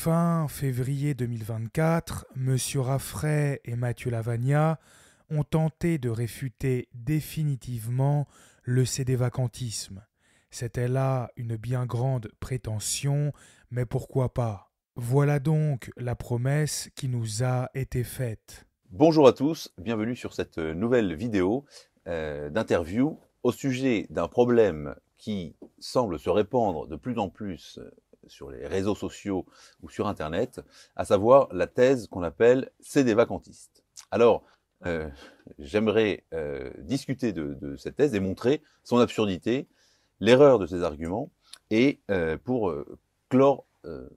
fin février 2024, M. Raffray et Mathieu Lavagna ont tenté de réfuter définitivement le vacantisme. C'était là une bien grande prétention, mais pourquoi pas Voilà donc la promesse qui nous a été faite. Bonjour à tous, bienvenue sur cette nouvelle vidéo euh, d'interview au sujet d'un problème qui semble se répandre de plus en plus euh, sur les réseaux sociaux ou sur Internet, à savoir la thèse qu'on appelle c'est des vacantistes. Alors, euh, j'aimerais euh, discuter de, cette thèse et montrer son absurdité, l'erreur de ses arguments, et euh, pour clore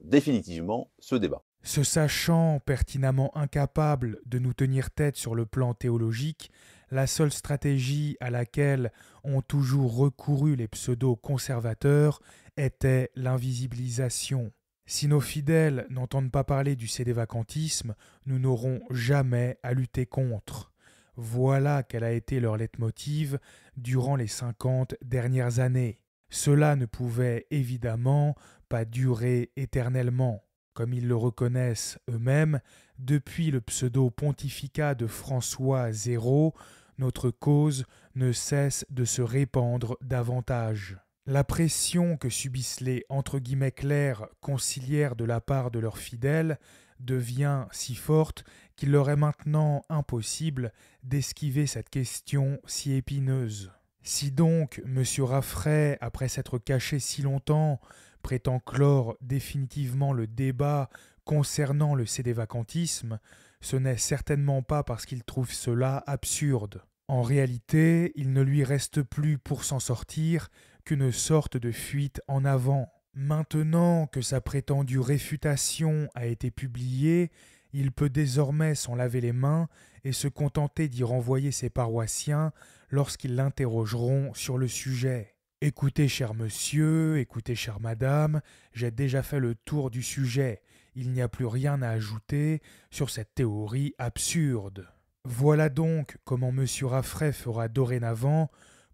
définitivement ce débat. Se sachant pertinemment incapable de nous tenir tête sur le plan théologique, la seule stratégie à laquelle ont toujours recouru les pseudo-conservateurs était l'invisibilisation. Si nos fidèles n'entendent pas parler du cédévacantisme, nous n'aurons jamais à lutter contre. Voilà qu'elle a été leur leitmotiv durant les cinquante dernières années. Cela ne pouvait évidemment pas durer éternellement. Comme ils le reconnaissent eux-mêmes, depuis le pseudo-pontificat de François Zéro, notre cause ne cesse de se répandre davantage. La pression que subissent les entre guillemets clercs conciliaires de la part de leurs fidèles devient si forte qu'il leur est maintenant impossible d'esquiver cette question si épineuse. Si donc M. Raffray, après s'être caché si longtemps, prétend clore définitivement le débat concernant le cédévacantisme, ce n'est certainement pas parce qu'il trouve cela absurde. En réalité, il ne lui reste plus pour s'en sortir qu'une sorte de fuite en avant. Maintenant que sa prétendue réfutation a été publiée, il peut désormais s'en laver les mains et se contenter d'y renvoyer ses paroissiens lorsqu'ils l'interrogeront sur le sujet. Écoutez, cher monsieur, écoutez, chère madame, j'ai déjà fait le tour du sujet. Il n'y a plus rien à ajouter sur cette théorie absurde. Voilà donc comment monsieur Raffray fera dorénavant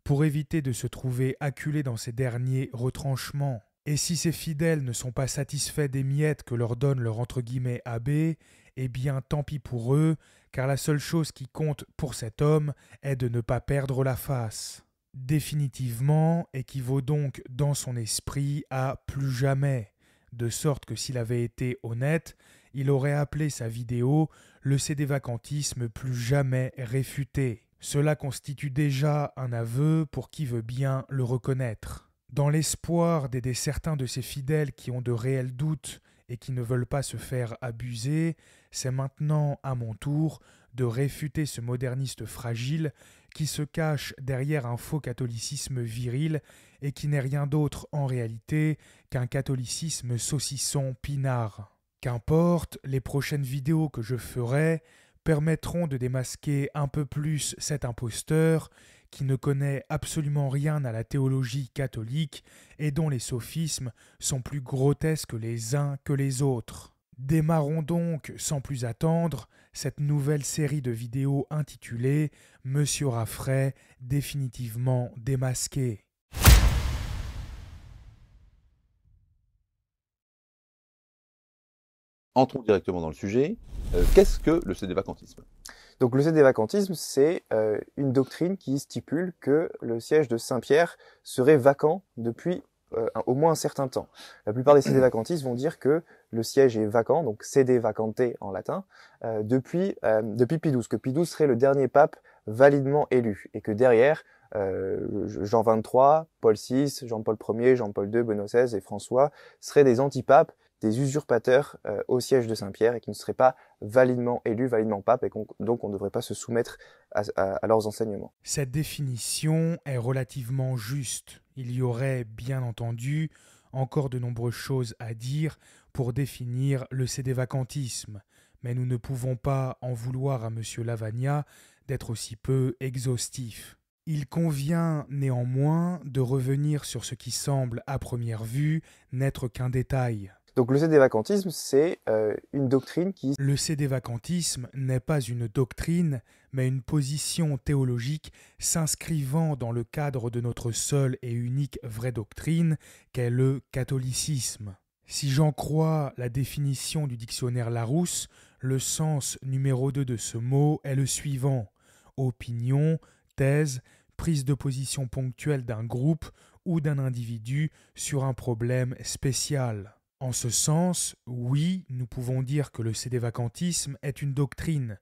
pour éviter de se trouver acculé dans ces derniers retranchements, et si ses fidèles ne sont pas satisfaits des miettes que leur donne leur entre guillemets abbé, eh bien tant pis pour eux, car la seule chose qui compte pour cet homme est de ne pas perdre la face. Définitivement équivaut donc dans son esprit à plus jamais, de sorte que s'il avait été honnête, il aurait appelé sa vidéo le cédévacantisme plus jamais réfuté. Cela constitue déjà un aveu pour qui veut bien le reconnaître. Dans l'espoir d'aider certains de ces fidèles qui ont de réels doutes et qui ne veulent pas se faire abuser, c'est maintenant à mon tour de réfuter ce moderniste fragile qui se cache derrière un faux catholicisme viril et qui n'est rien d'autre en réalité qu'un catholicisme saucisson pinard. Qu'importe, les prochaines vidéos que je ferai permettront de démasquer un peu plus cet imposteur qui ne connaît absolument rien à la théologie catholique et dont les sophismes sont plus grotesques les uns que les autres. Démarrons donc, sans plus attendre, cette nouvelle série de vidéos intitulée Monsieur Raffray définitivement démasqué. Rentrons directement dans le sujet. Euh, qu'est-ce que le cédévacantisme Donc le cédévacantisme, c'est euh, une doctrine qui stipule que le siège de Saint-Pierre serait vacant depuis euh, au moins un certain temps. La plupart des cédés-vacantistes vont dire que le siège est vacant, donc cédé vacante en latin, depuis, depuis Pie XII, que Pie XII serait le dernier pape validement élu, et que derrière, Jean XXIII, Paul VI, Jean-Paul Ier, Jean-Paul II, Benoît XVI et François seraient des antipapes des usurpateurs euh, au siège de Saint-Pierre et qui ne seraient pas validement élus, validement papes, et donc on ne devrait pas se soumettre à, leurs enseignements. Cette définition est relativement juste. Il y aurait, bien entendu, encore de nombreuses choses à dire pour définir le vacantisme mais nous ne pouvons pas en vouloir à M. Lavagna d'être aussi peu exhaustif. Il convient néanmoins de revenir sur ce qui semble à première vue n'être qu'un détail, donc le cédévacantisme, c'est euh, une doctrine qui... Le cédévacantisme n'est pas une doctrine, mais une position théologique s'inscrivant dans le cadre de notre seule et unique vraie doctrine, qu'est le catholicisme. Si j'en crois la définition du dictionnaire Larousse, le sens numéro 2 de ce mot est le suivant opinion, thèse, prise de position ponctuelle d'un groupe ou d'un individu sur un problème spécial. En ce sens, oui, nous pouvons dire que le cédévacantisme est une doctrine,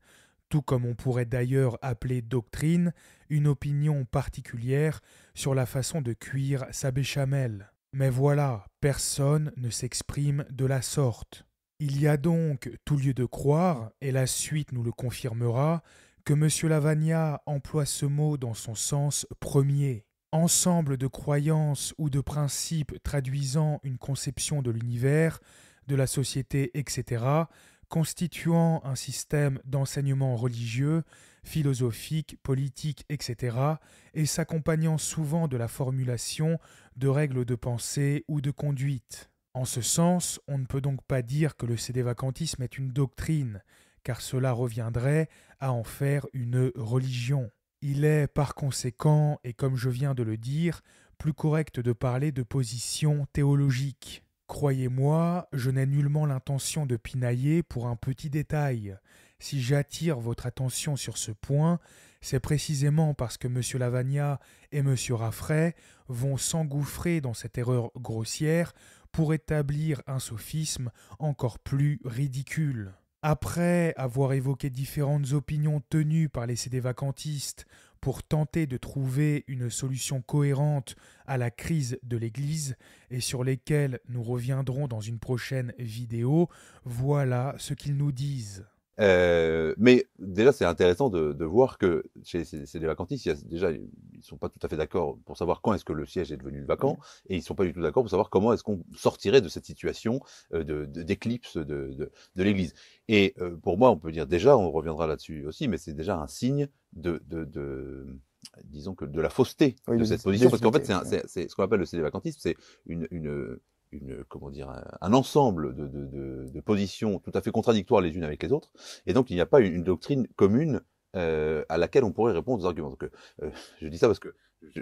tout comme on pourrait d'ailleurs appeler doctrine une opinion particulière sur la façon de cuire sa béchamel. Mais voilà, personne ne s'exprime de la sorte. Il y a donc tout lieu de croire, et la suite nous le confirmera, que M. Lavagna emploie ce mot dans son sens premier ensemble de croyances ou de principes traduisant une conception de l'univers, de la société, etc., constituant un système d'enseignement religieux, philosophique, politique, etc., et s'accompagnant souvent de la formulation de règles de pensée ou de conduite. En ce sens, on ne peut donc pas dire que le cédévacantisme est une doctrine, car cela reviendrait à en faire une religion. Il est par conséquent, et comme je viens de le dire, plus correct de parler de position théologique. Croyez-moi, je n'ai nullement l'intention de pinailler pour un petit détail. Si j'attire votre attention sur ce point, c'est précisément parce que M. Lavagna et M. Raffray vont s'engouffrer dans cette erreur grossière pour établir un sophisme encore plus ridicule. Après avoir évoqué différentes opinions tenues par les CD vacantistes pour tenter de trouver une solution cohérente à la crise de l'Église et sur lesquelles nous reviendrons dans une prochaine vidéo, voilà ce qu'ils nous disent. Euh, mais déjà, c'est intéressant de, de, voir que chez les vacantistes, déjà, ils ne sont pas tout à fait d'accord pour savoir quand est-ce que le siège est devenu vacant, mmh. et ils ne sont pas du tout d'accord pour savoir comment est-ce qu'on sortirait de cette situation euh, d'éclipse de, de, de l'Église. Et euh, pour moi, on peut dire déjà, on reviendra là-dessus aussi, mais c'est déjà un signe de, disons que de la fausseté de cette position, parce qu'en fait, c'est ce qu'on appelle le cédé vacantisme, c'est une, une une, comment dire, un, ensemble de, de, de, positions tout à fait contradictoires les unes avec les autres, et donc il n'y a pas une doctrine commune euh, à laquelle on pourrait répondre aux arguments. Euh, euh, je dis ça parce que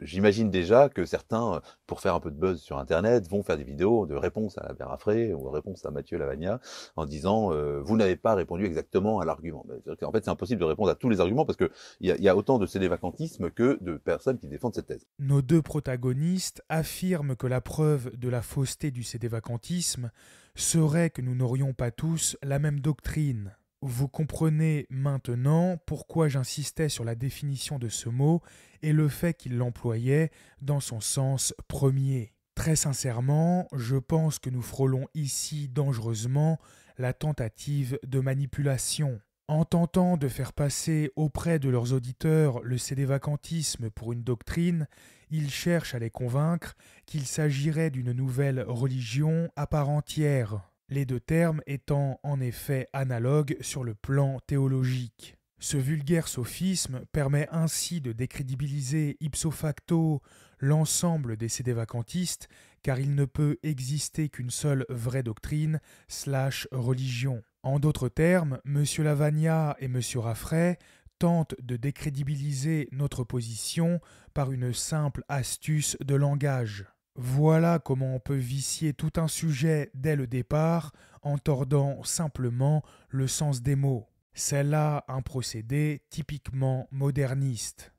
j'imagine déjà que certains, pour faire un peu de buzz sur Internet, vont faire des vidéos de réponse à la Vera ou réponse à Mathieu Lavagna en disant vous n'avez pas répondu exactement à l'argument. En fait, c'est impossible de répondre à tous les arguments parce qu'il y, a, y a autant de sédévacantisme que de personnes qui défendent cette thèse. Nos deux protagonistes affirment que la preuve de la fausseté du sédévacantisme serait que nous n'aurions pas tous la même doctrine vous comprenez maintenant pourquoi j'insistais sur la définition de ce mot et le fait qu'il l'employait dans son sens premier. Très sincèrement, je pense que nous frôlons ici dangereusement la tentative de manipulation. En tentant de faire passer auprès de leurs auditeurs le cédévacantisme pour une doctrine, ils cherchent à les convaincre qu'il s'agirait d'une nouvelle religion à part entière les deux termes étant en effet analogues sur le plan théologique. Ce vulgaire sophisme permet ainsi de décrédibiliser ipso facto l'ensemble des vacantistes, car il ne peut exister qu'une seule vraie doctrine slash religion. En d'autres termes, M. Lavagna et M. Raffray tentent de décrédibiliser notre position par une simple astuce de langage. Voilà comment on peut vicier tout un sujet dès le départ en tordant simplement le sens des mots. C'est là un procédé typiquement moderniste.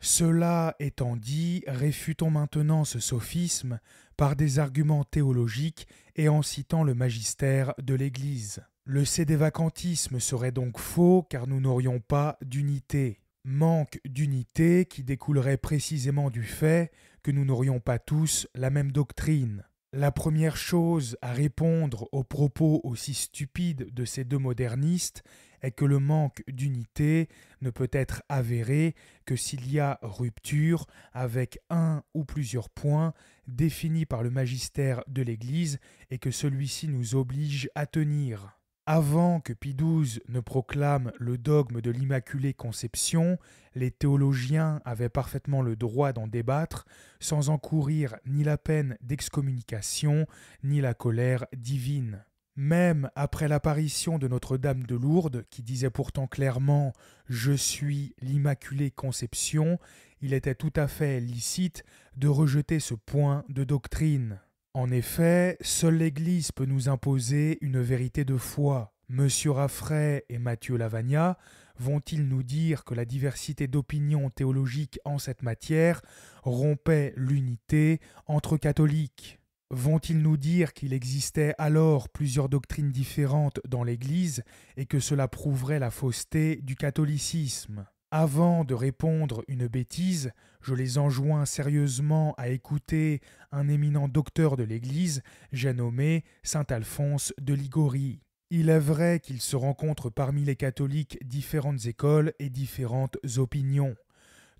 Cela étant dit, réfutons maintenant ce sophisme par des arguments théologiques et en citant le magistère de l'Église. Le cédévacantisme serait donc faux car nous n'aurions pas d'unité manque d'unité qui découlerait précisément du fait que nous n'aurions pas tous la même doctrine. La première chose à répondre aux propos aussi stupides de ces deux modernistes est que le manque d'unité ne peut être avéré que s'il y a rupture avec un ou plusieurs points définis par le magistère de l'Église et que celui-ci nous oblige à tenir. Avant que Pie XII ne proclame le dogme de l'Immaculée Conception, les théologiens avaient parfaitement le droit d'en débattre sans encourir ni la peine d'excommunication ni la colère divine. Même après l'apparition de Notre-Dame de Lourdes, qui disait pourtant clairement Je suis l'Immaculée Conception, il était tout à fait licite de rejeter ce point de doctrine. En effet, seule l'Église peut nous imposer une vérité de foi. Monsieur Raffray et Mathieu Lavagna vont-ils nous dire que la diversité d'opinions théologiques en cette matière rompait l'unité entre catholiques Vont-ils nous dire qu'il existait alors plusieurs doctrines différentes dans l'Église et que cela prouverait la fausseté du catholicisme avant de répondre une bêtise, je les enjoins sérieusement à écouter un éminent docteur de l'Église, j'ai nommé saint Alphonse de Ligorie. Il est vrai qu'il se rencontre parmi les catholiques différentes écoles et différentes opinions.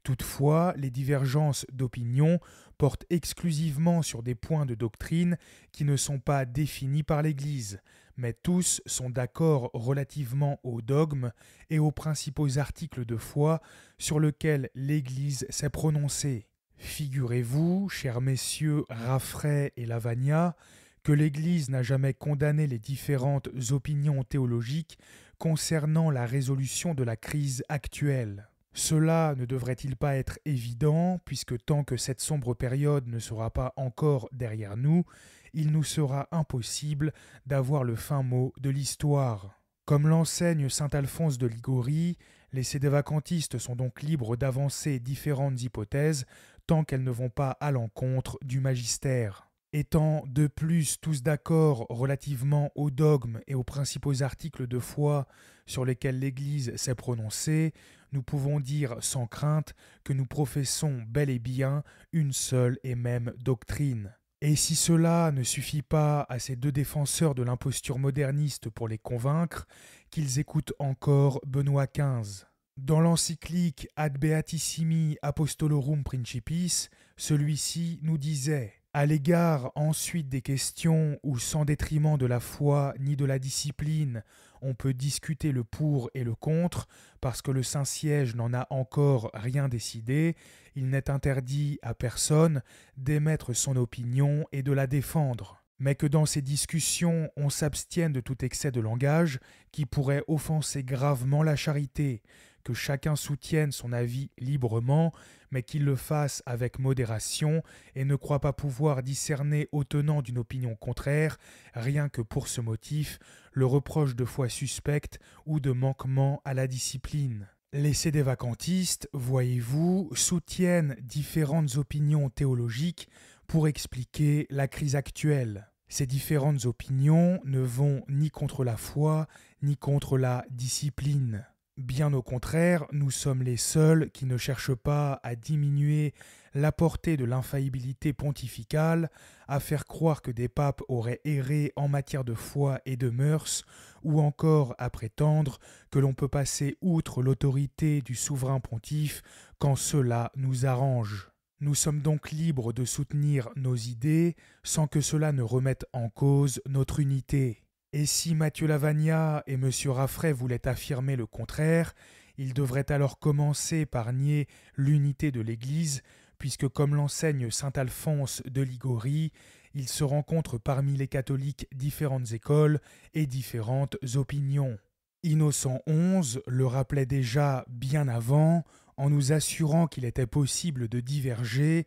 Toutefois, les divergences d'opinion portent exclusivement sur des points de doctrine qui ne sont pas définis par l'Église, mais tous sont d'accord relativement aux dogmes et aux principaux articles de foi sur lesquels l'Église s'est prononcée. Figurez-vous, chers messieurs Raffray et Lavagna, que l'Église n'a jamais condamné les différentes opinions théologiques concernant la résolution de la crise actuelle. Cela ne devrait-il pas être évident, puisque tant que cette sombre période ne sera pas encore derrière nous, il nous sera impossible d'avoir le fin mot de l'histoire. Comme l'enseigne saint Alphonse de Ligorie, les cédévacantistes sont donc libres d'avancer différentes hypothèses tant qu'elles ne vont pas à l'encontre du magistère. Étant de plus tous d'accord relativement aux dogmes et aux principaux articles de foi sur lesquels l'Église s'est prononcée, nous pouvons dire sans crainte que nous professons bel et bien une seule et même doctrine. Et si cela ne suffit pas à ces deux défenseurs de l'imposture moderniste pour les convaincre, qu'ils écoutent encore Benoît XV. Dans l'encyclique Ad Beatissimi Apostolorum Principis, celui-ci nous disait à l'égard ensuite des questions où, sans détriment de la foi ni de la discipline, on peut discuter le pour et le contre, parce que le Saint-Siège n'en a encore rien décidé, il n'est interdit à personne d'émettre son opinion et de la défendre mais que dans ces discussions on s'abstienne de tout excès de langage qui pourrait offenser gravement la charité, que chacun soutienne son avis librement, mais qu'il le fasse avec modération et ne croit pas pouvoir discerner au tenant d'une opinion contraire, rien que pour ce motif, le reproche de foi suspecte ou de manquement à la discipline. Les CD vacantistes, voyez-vous, soutiennent différentes opinions théologiques pour expliquer la crise actuelle. Ces différentes opinions ne vont ni contre la foi, ni contre la discipline. Bien au contraire, nous sommes les seuls qui ne cherchent pas à diminuer la portée de l'infaillibilité pontificale, à faire croire que des papes auraient erré en matière de foi et de mœurs, ou encore à prétendre que l'on peut passer outre l'autorité du souverain pontife quand cela nous arrange. Nous sommes donc libres de soutenir nos idées sans que cela ne remette en cause notre unité. Et si Mathieu Lavagna et M. Raffray voulaient affirmer le contraire, ils devraient alors commencer par nier l'unité de l'Église, puisque comme l'enseigne saint Alphonse de Ligorie, il se rencontre parmi les catholiques différentes écoles et différentes opinions. Innocent XI le rappelait déjà bien avant, en nous assurant qu'il était possible de diverger,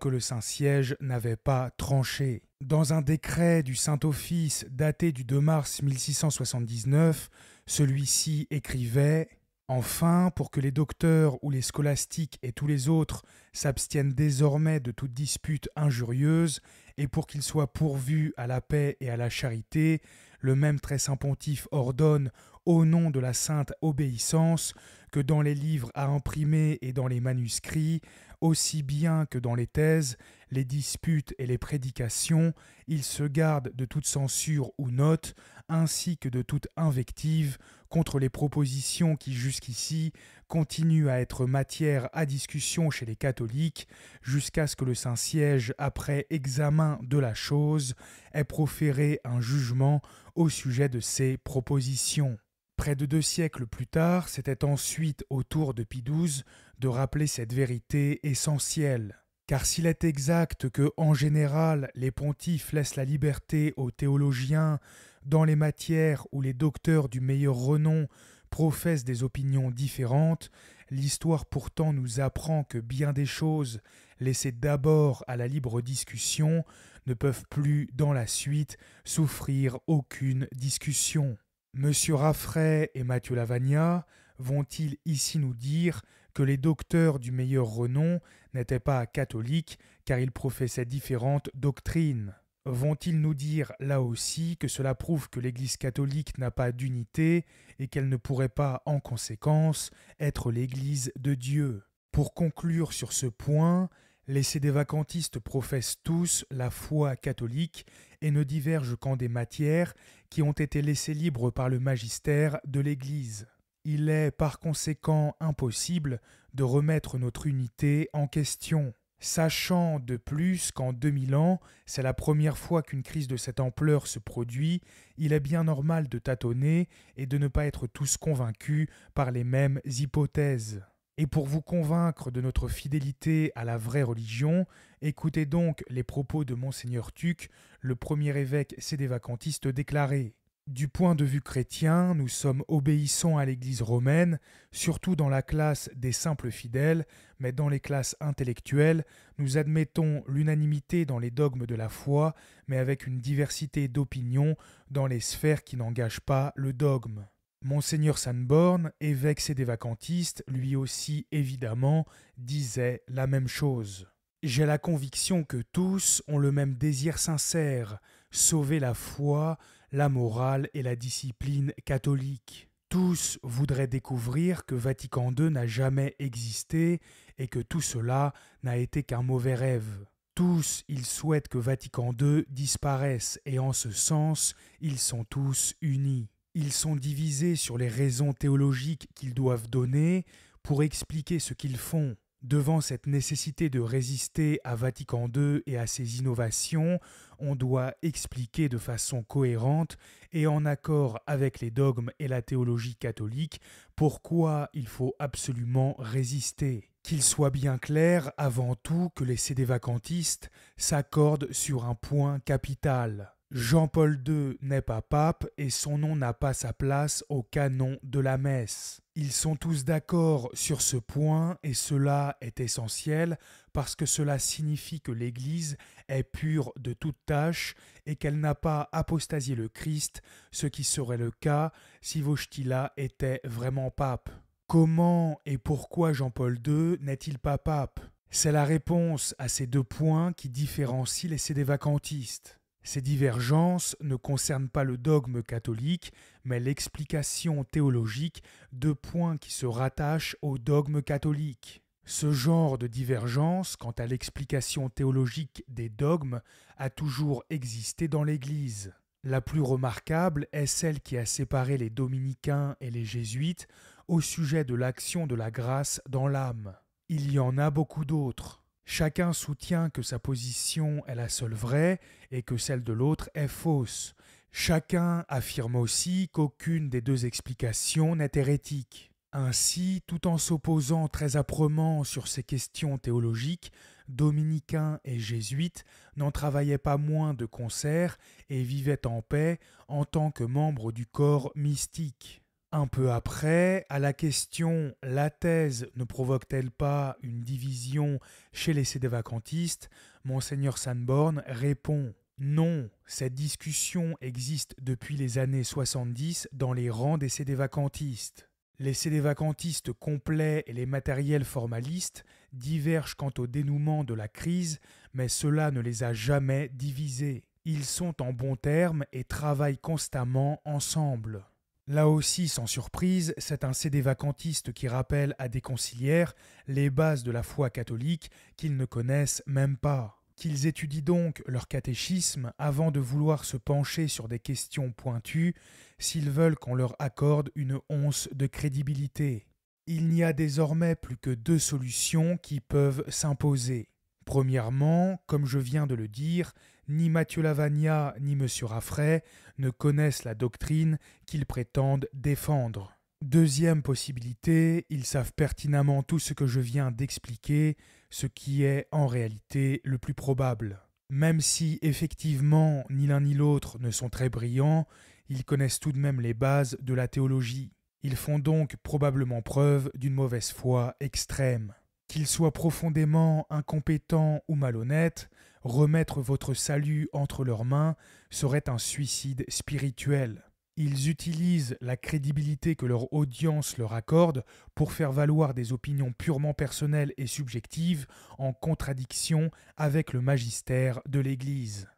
que le Saint-Siège n'avait pas tranché. Dans un décret du Saint-Office daté du 2 mars 1679, celui-ci écrivait Enfin, pour que les docteurs ou les scolastiques et tous les autres s'abstiennent désormais de toute dispute injurieuse, et pour qu'ils soient pourvus à la paix et à la charité, le même très saint pontife ordonne au nom de la sainte obéissance, que dans les livres à imprimer et dans les manuscrits, aussi bien que dans les thèses, les disputes et les prédications, il se garde de toute censure ou note, ainsi que de toute invective contre les propositions qui jusqu'ici continuent à être matière à discussion chez les catholiques, jusqu'à ce que le Saint-Siège, après examen de la chose, ait proféré un jugement au sujet de ces propositions. Près de deux siècles plus tard, c'était ensuite au tour de Pie XII de rappeler cette vérité essentielle. Car s'il est exact que, en général, les pontifes laissent la liberté aux théologiens dans les matières où les docteurs du meilleur renom professent des opinions différentes, l'histoire pourtant nous apprend que bien des choses laissées d'abord à la libre discussion ne peuvent plus, dans la suite, souffrir aucune discussion. Monsieur Raffray et Mathieu Lavagna vont-ils ici nous dire que les docteurs du meilleur renom n'étaient pas catholiques car ils professaient différentes doctrines Vont-ils nous dire là aussi que cela prouve que l'Église catholique n'a pas d'unité et qu'elle ne pourrait pas, en conséquence, être l'Église de Dieu Pour conclure sur ce point, les cédévacantistes professent tous la foi catholique et ne divergent qu'en des matières qui ont été laissées libres par le magistère de l'Église. Il est par conséquent impossible de remettre notre unité en question. Sachant de plus qu'en 2000 ans, c'est la première fois qu'une crise de cette ampleur se produit, il est bien normal de tâtonner et de ne pas être tous convaincus par les mêmes hypothèses. Et pour vous convaincre de notre fidélité à la vraie religion, écoutez donc les propos de monseigneur Tuc, le premier évêque cédévacantiste déclaré. Du point de vue chrétien, nous sommes obéissants à l'Église romaine, surtout dans la classe des simples fidèles, mais dans les classes intellectuelles, nous admettons l'unanimité dans les dogmes de la foi, mais avec une diversité d'opinions dans les sphères qui n'engagent pas le dogme. Monseigneur Sanborn, évêque sédévacantiste, lui aussi évidemment, disait la même chose. J'ai la conviction que tous ont le même désir sincère, sauver la foi, la morale et la discipline catholique. Tous voudraient découvrir que Vatican II n'a jamais existé et que tout cela n'a été qu'un mauvais rêve. Tous, ils souhaitent que Vatican II disparaisse et en ce sens, ils sont tous unis. Ils sont divisés sur les raisons théologiques qu'ils doivent donner pour expliquer ce qu'ils font. Devant cette nécessité de résister à Vatican II et à ses innovations, on doit expliquer de façon cohérente et en accord avec les dogmes et la théologie catholique pourquoi il faut absolument résister. Qu'il soit bien clair avant tout que les cédévacantistes s'accordent sur un point capital. Jean-Paul II n'est pas pape et son nom n'a pas sa place au canon de la messe. Ils sont tous d'accord sur ce point et cela est essentiel parce que cela signifie que l'Église est pure de toute tâche et qu'elle n'a pas apostasié le Christ, ce qui serait le cas si Vojtila était vraiment pape. Comment et pourquoi Jean-Paul II n'est-il pas pape C'est la réponse à ces deux points qui différencie les vacantistes. Ces divergences ne concernent pas le dogme catholique, mais l'explication théologique de points qui se rattachent au dogme catholique. Ce genre de divergence quant à l'explication théologique des dogmes a toujours existé dans l'Église. La plus remarquable est celle qui a séparé les dominicains et les jésuites au sujet de l'action de la grâce dans l'âme. Il y en a beaucoup d'autres. Chacun soutient que sa position est la seule vraie et que celle de l'autre est fausse. Chacun affirme aussi qu'aucune des deux explications n'est hérétique. Ainsi, tout en s'opposant très âprement sur ces questions théologiques, dominicains et jésuites n'en travaillaient pas moins de concert et vivaient en paix en tant que membres du corps mystique. Un peu après, à la question La thèse ne provoque-t-elle pas une division chez les cédévacantistes Monseigneur Sanborn répond Non, cette discussion existe depuis les années 70 dans les rangs des cédévacantistes. Les cédévacantistes complets et les matériels formalistes divergent quant au dénouement de la crise, mais cela ne les a jamais divisés. Ils sont en bons termes et travaillent constamment ensemble. Là aussi, sans surprise, c'est un CD vacantiste qui rappelle à des conciliaires les bases de la foi catholique qu'ils ne connaissent même pas. Qu'ils étudient donc leur catéchisme avant de vouloir se pencher sur des questions pointues s'ils veulent qu'on leur accorde une once de crédibilité. Il n'y a désormais plus que deux solutions qui peuvent s'imposer. Premièrement, comme je viens de le dire, ni Mathieu Lavagna ni M. Raffray ne connaissent la doctrine qu'ils prétendent défendre. Deuxième possibilité, ils savent pertinemment tout ce que je viens d'expliquer, ce qui est en réalité le plus probable. Même si effectivement ni l'un ni l'autre ne sont très brillants, ils connaissent tout de même les bases de la théologie. Ils font donc probablement preuve d'une mauvaise foi extrême. Qu'ils soient profondément incompétents ou malhonnêtes, Remettre votre salut entre leurs mains serait un suicide spirituel. Ils utilisent la crédibilité que leur audience leur accorde pour faire valoir des opinions purement personnelles et subjectives en contradiction avec le magistère de l'Église.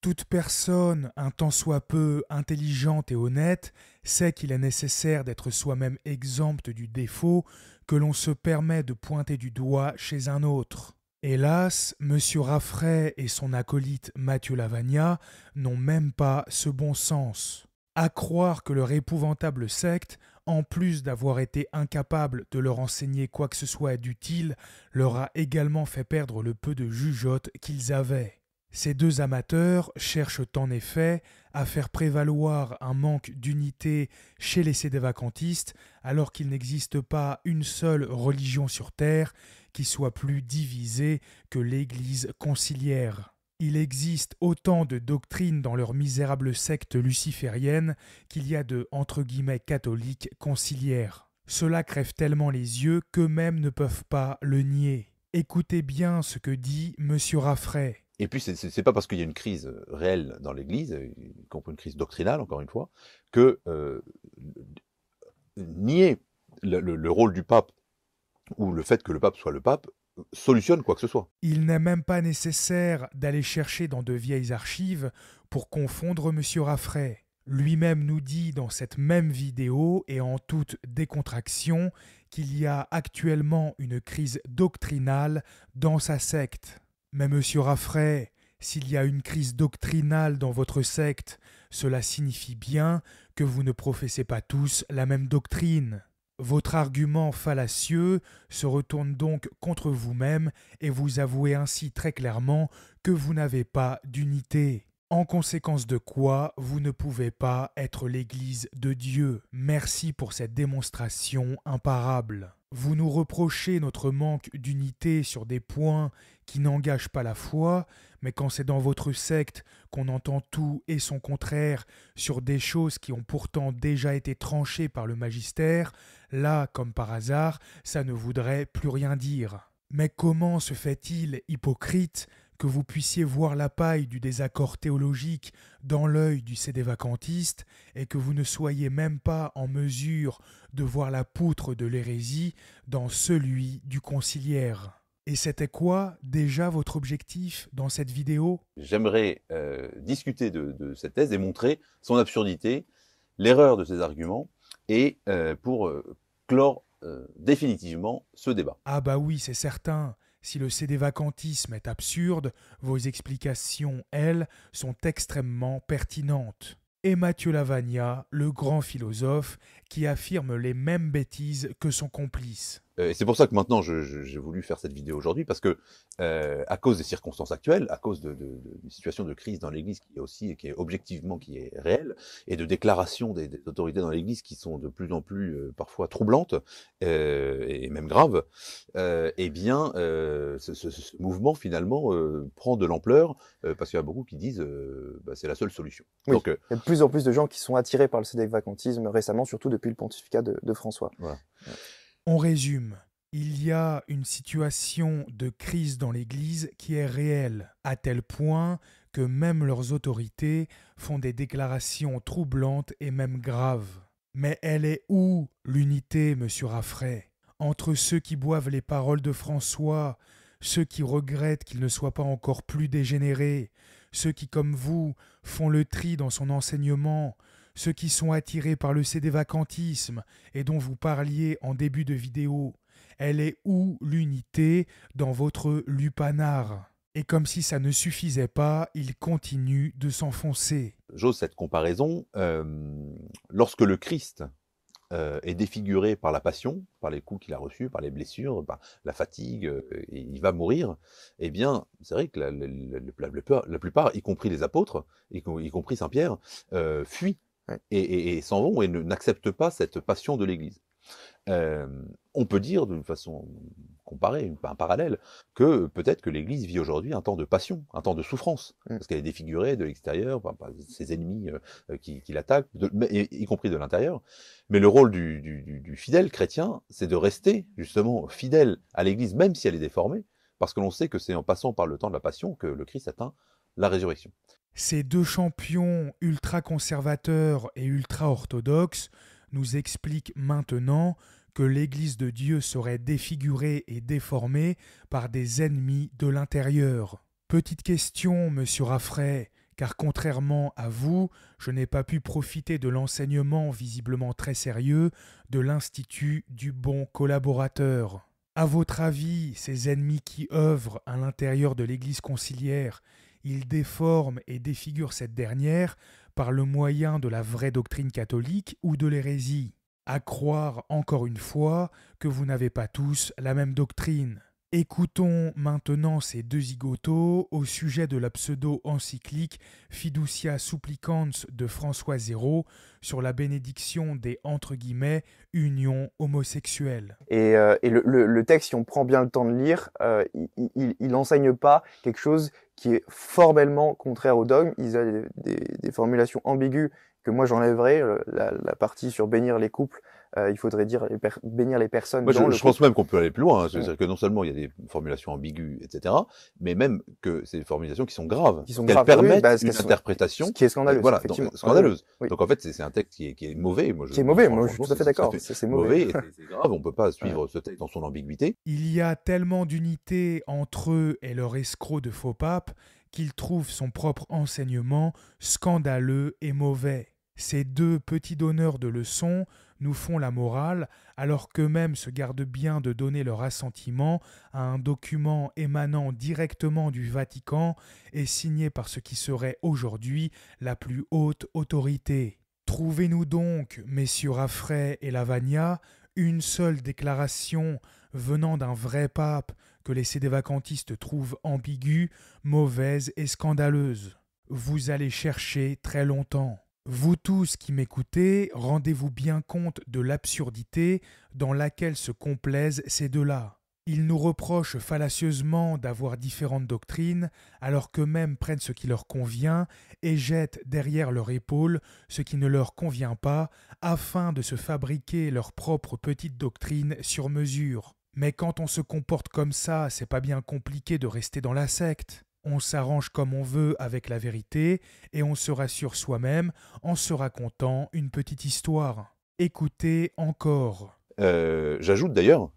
Toute personne, un tant soit peu intelligente et honnête, sait qu'il est nécessaire d'être soi-même exempte du défaut que l'on se permet de pointer du doigt chez un autre. Hélas, M. Raffray et son acolyte Mathieu Lavagna n'ont même pas ce bon sens. À croire que leur épouvantable secte, en plus d'avoir été incapable de leur enseigner quoi que ce soit d'utile, leur a également fait perdre le peu de jugeote qu'ils avaient. Ces deux amateurs cherchent en effet à faire prévaloir un manque d'unité chez les cédévacantistes alors qu'il n'existe pas une seule religion sur Terre qui soit plus divisée que l'Église conciliaire. Il existe autant de doctrines dans leur misérable secte luciférienne qu'il y a de entre guillemets catholiques conciliaires. Cela crève tellement les yeux qu'eux-mêmes ne peuvent pas le nier. Écoutez bien ce que dit M. Raffray. Et puis, ce n'est pas parce qu'il y a une crise euh, réelle dans l'Église, qu'on peut une crise doctrinale, encore une fois, que euh, nier le, le, rôle du pape ou le fait que le pape soit le pape euh, solutionne quoi que ce soit. Il n'est même pas nécessaire d'aller chercher dans de vieilles archives pour confondre M. Raffray. Lui-même nous dit dans cette même vidéo et en toute décontraction qu'il y a actuellement une crise doctrinale dans sa secte. Mais monsieur Raffray, s'il y a une crise doctrinale dans votre secte, cela signifie bien que vous ne professez pas tous la même doctrine. Votre argument fallacieux se retourne donc contre vous-même et vous avouez ainsi très clairement que vous n'avez pas d'unité. En conséquence de quoi, vous ne pouvez pas être l'Église de Dieu. Merci pour cette démonstration imparable. Vous nous reprochez notre manque d'unité sur des points qui n'engagent pas la foi, mais quand c'est dans votre secte qu'on entend tout et son contraire sur des choses qui ont pourtant déjà été tranchées par le magistère, là, comme par hasard, ça ne voudrait plus rien dire. Mais comment se fait-il, hypocrite, que vous puissiez voir la paille du désaccord théologique dans l'œil du cédé-vacantiste et que vous ne soyez même pas en mesure de voir la poutre de l'hérésie dans celui du conciliaire. Et c'était quoi déjà votre objectif dans cette vidéo J'aimerais euh, discuter de, cette thèse et montrer son absurdité, l'erreur de ses arguments, et euh, pour euh, clore définitivement ce débat. Ah bah oui, c'est certain. Si le cédévacantisme est absurde, vos explications, elles, sont extrêmement pertinentes. Et Mathieu Lavagna, le grand philosophe, qui affirme les mêmes bêtises que son complice. Euh, et c'est pour ça que maintenant j'ai voulu faire cette vidéo aujourd'hui, parce que euh, à cause des circonstances actuelles, à cause de, de, de situation de crise dans l'Église qui est aussi, qui est objectivement, qui est réelle, et de déclarations des, autorités dans l'Église qui sont de plus en plus euh, parfois troublantes euh, et même graves, euh, eh bien, ce, ce, ce, mouvement finalement prend de l'ampleur parce qu'il y a beaucoup qui disent bah, c'est la seule solution. Oui. Donc, il y a de plus en plus de gens qui sont attirés par le sédèque vacantisme récemment, surtout depuis le pontificat de, de François. Voilà. On résume. Il y a une situation de crise dans l'Église qui est réelle, à tel point que même leurs autorités font des déclarations troublantes et même graves. Mais elle est où l'unité, monsieur Raffray Entre ceux qui boivent les paroles de François, ceux qui regrettent qu'il ne soit pas encore plus dégénéré, ceux qui, comme vous, font le tri dans son enseignement, ceux qui sont attirés par le cédévacantisme et dont vous parliez en début de vidéo, elle est où l'unité dans votre lupanar Et comme si ça ne suffisait pas, il continue de s'enfoncer. J'ose cette comparaison. Euh, lorsque le Christ euh, est défiguré par la passion, par les coups qu'il a reçus, par les blessures, par la fatigue, euh, il va mourir, eh bien, c'est vrai que la, la, plupart, y compris les apôtres, y compris Saint-Pierre, fuient et, s'en vont et n'acceptent pas cette passion de l'Église. Euh, on peut dire d'une façon comparée, un parallèle, que peut-être que l'Église vit aujourd'hui un temps de passion, un temps de souffrance, mm. parce qu'elle est défigurée de l'extérieur par, ses ennemis euh, qui, l'attaquent, y compris de l'intérieur. Mais le rôle du, du fidèle chrétien, c'est de rester justement fidèle à l'Église, même si elle est déformée, parce que l'on sait que c'est en passant par le temps de la passion que le Christ atteint la résurrection. Ces deux champions ultra-conservateurs et ultra-orthodoxes nous expliquent maintenant que l'Église de Dieu serait défigurée et déformée par des ennemis de l'intérieur. Petite question, monsieur Raffray, car contrairement à vous, je n'ai pas pu profiter de l'enseignement visiblement très sérieux de l'Institut du bon collaborateur. À votre avis, ces ennemis qui œuvrent à l'intérieur de l'Église conciliaire il déforme et défigure cette dernière par le moyen de la vraie doctrine catholique ou de l'hérésie. À croire encore une fois que vous n'avez pas tous la même doctrine. Écoutons maintenant ces deux zigotos au sujet de la pseudo-encyclique Fiducia Supplicans de François Zéro sur la bénédiction des entre guillemets unions homosexuelles. Et, euh, le, texte, si on prend bien le temps de lire, euh, il n'enseigne pas quelque chose qui est formellement contraire au dogme. Il a des, des formulations ambiguës que moi j'enlèverais euh, la, partie sur bénir les couples. Euh, il faudrait dire bénir les personnes. dans je, je pense même qu'on peut aller plus loin. Hein. C'est-à-dire que non seulement il y a des formulations ambiguës, etc., mais même que c'est des formulations qui sont graves, qui sont permettent bah, une interprétation qui est scandaleuse. Voilà, donc, euh, scandaleuse. Donc en fait, c'est un texte qui est, mauvais. Moi, je, qui mauvais. Moi, je suis tout à fait d'accord. C'est mauvais. c'est grave. On peut pas suivre ce texte dans son ambiguïté. Il y a tellement d'unité entre eux et leur escroc de faux papes qu'il trouve son propre enseignement scandaleux et mauvais. Ces deux petits donneurs de leçons nous font la morale, alors qu'eux-mêmes se gardent bien de donner leur assentiment à un document émanant directement du Vatican et signé par ce qui serait aujourd'hui la plus haute autorité. Trouvez-nous donc, messieurs Raffray et Lavagna, une seule déclaration venant d'un vrai pape que les CD trouvent ambiguë, mauvaise et scandaleuse. Vous allez chercher très longtemps. Vous tous qui m'écoutez, rendez-vous bien compte de l'absurdité dans laquelle se complaisent ces deux-là. Ils nous reprochent fallacieusement d'avoir différentes doctrines, alors qu'eux-mêmes prennent ce qui leur convient et jettent derrière leur épaule ce qui ne leur convient pas, afin de se fabriquer leur propre petite doctrine sur mesure. Mais quand on se comporte comme ça, c'est pas bien compliqué de rester dans la secte. On s'arrange comme on veut avec la vérité et on se rassure soi-même en se racontant une petite histoire. Écoutez encore. Euh, j'ajoute d'ailleurs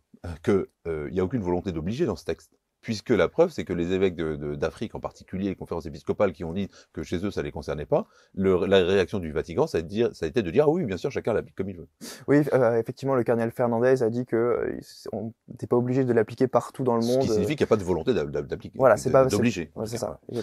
qu'il n'y euh, a aucune volonté d'obliger dans ce texte puisque la preuve, c'est que les évêques d'Afrique, en particulier les conférences épiscopales qui ont dit que chez eux, ça ne les concernait pas, la réaction du Vatican, ça a, dire, ça été de dire, ah oui, bien sûr, chacun l'applique comme il veut. Oui, euh, effectivement, le cardinal Fernandez a dit que euh, n'était pas obligé de l'appliquer partout dans le monde. Ce qui euh, signifie qu'il n'y a pas de volonté d'appliquer. Voilà, c'est pas d'obliger.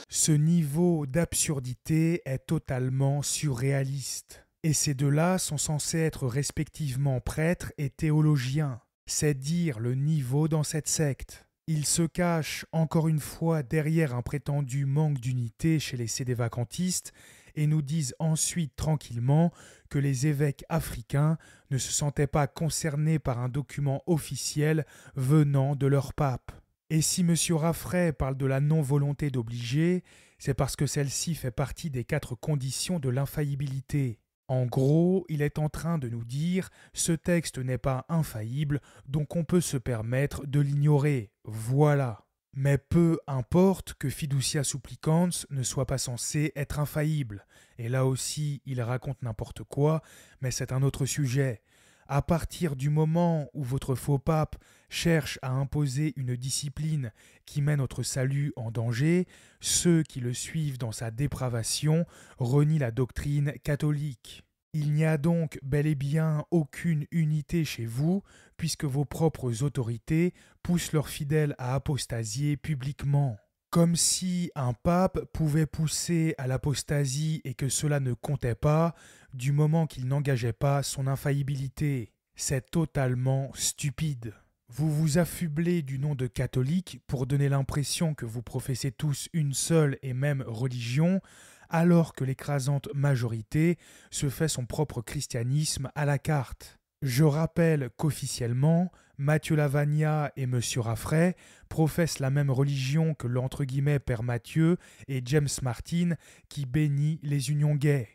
Ce niveau d'absurdité est totalement surréaliste. Et ces deux-là sont censés être respectivement prêtres et théologiens. C'est dire le niveau dans cette secte. Il se cachent, encore une fois derrière un prétendu manque d'unité chez les cédévacantistes et nous disent ensuite tranquillement que les évêques africains ne se sentaient pas concernés par un document officiel venant de leur pape. Et si M. Raffray parle de la non-volonté d'obliger, c'est parce que celle-ci fait partie des quatre conditions de l'infaillibilité. En gros, il est en train de nous dire ce texte n'est pas infaillible, donc on peut se permettre de l'ignorer. Voilà. Mais peu importe que Fiducia Supplicans ne soit pas censé être infaillible. Et là aussi, il raconte n'importe quoi, mais c'est un autre sujet à partir du moment où votre faux pape cherche à imposer une discipline qui met notre salut en danger, ceux qui le suivent dans sa dépravation renient la doctrine catholique. Il n'y a donc bel et bien aucune unité chez vous, puisque vos propres autorités poussent leurs fidèles à apostasier publiquement comme si un pape pouvait pousser à l'apostasie et que cela ne comptait pas du moment qu'il n'engageait pas son infaillibilité. C'est totalement stupide. Vous vous affublez du nom de catholique pour donner l'impression que vous professez tous une seule et même religion, alors que l'écrasante majorité se fait son propre christianisme à la carte. Je rappelle qu'officiellement, Mathieu Lavagna et M. Raffray professent la même religion que l'entre guillemets Père Mathieu et James Martin qui bénit les unions gays.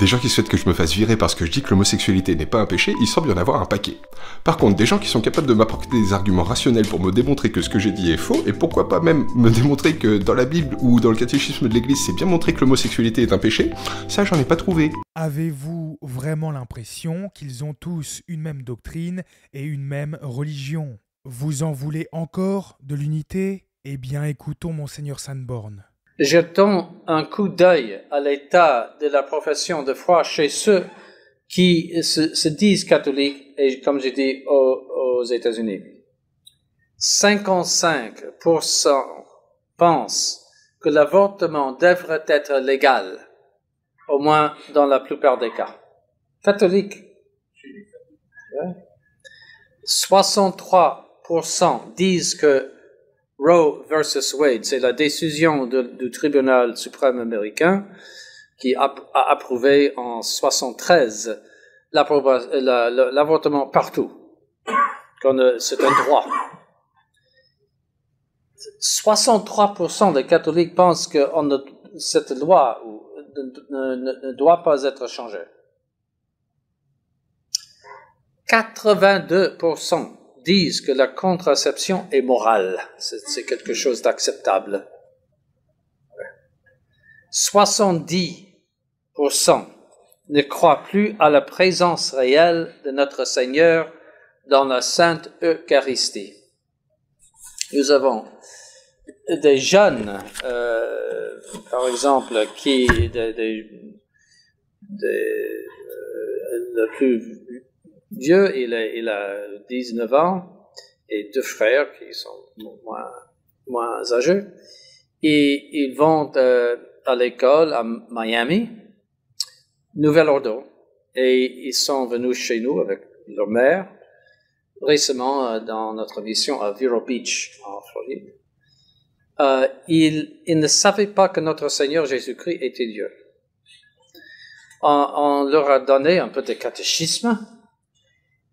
Des gens qui souhaitent que je me fasse virer parce que je dis que l'homosexualité n'est pas un péché, il semble y en avoir un paquet. Par contre, des gens qui sont capables de m'apporter des arguments rationnels pour me démontrer que ce que j'ai dit est faux, et pourquoi pas même me démontrer que dans la Bible ou dans le catéchisme de l'Église, c'est bien montré que l'homosexualité est un péché, ça j'en ai pas trouvé. Avez-vous vraiment l'impression qu'ils ont tous une même doctrine et une même religion vous en voulez encore de l'unité Eh bien, écoutons Monseigneur Sanborn. Jetons un coup d'œil à l'état de la profession de foi chez ceux qui se, disent catholiques, et comme j'ai dit aux, États-Unis. 55% pensent que l'avortement devrait être légal, au moins dans la plupart des cas. Catholiques. 63 disent que Roe versus Wade, c'est la décision du tribunal suprême américain qui a, approuvé en 73 l'avortement partout. C'est un droit. 63% des catholiques pensent que cette loi ne doit pas être changée. 82% disent que la contraception est morale, c'est quelque chose d'acceptable. 70% ne croient plus à la présence réelle de notre Seigneur dans la Sainte Eucharistie. Nous avons des jeunes, euh, par exemple, qui, des, euh, plus Dieu, il a, 19 ans et deux frères qui sont moins, âgés. Et ils vont euh, à l'école à Miami, nouvelle Orléans Et ils sont venus chez nous avec leur mère récemment euh, dans notre mission à Vero Beach, en Floride. Euh, ils, ne savaient pas que notre Seigneur Jésus-Christ était Dieu. On, on, leur a donné un peu de catéchisme,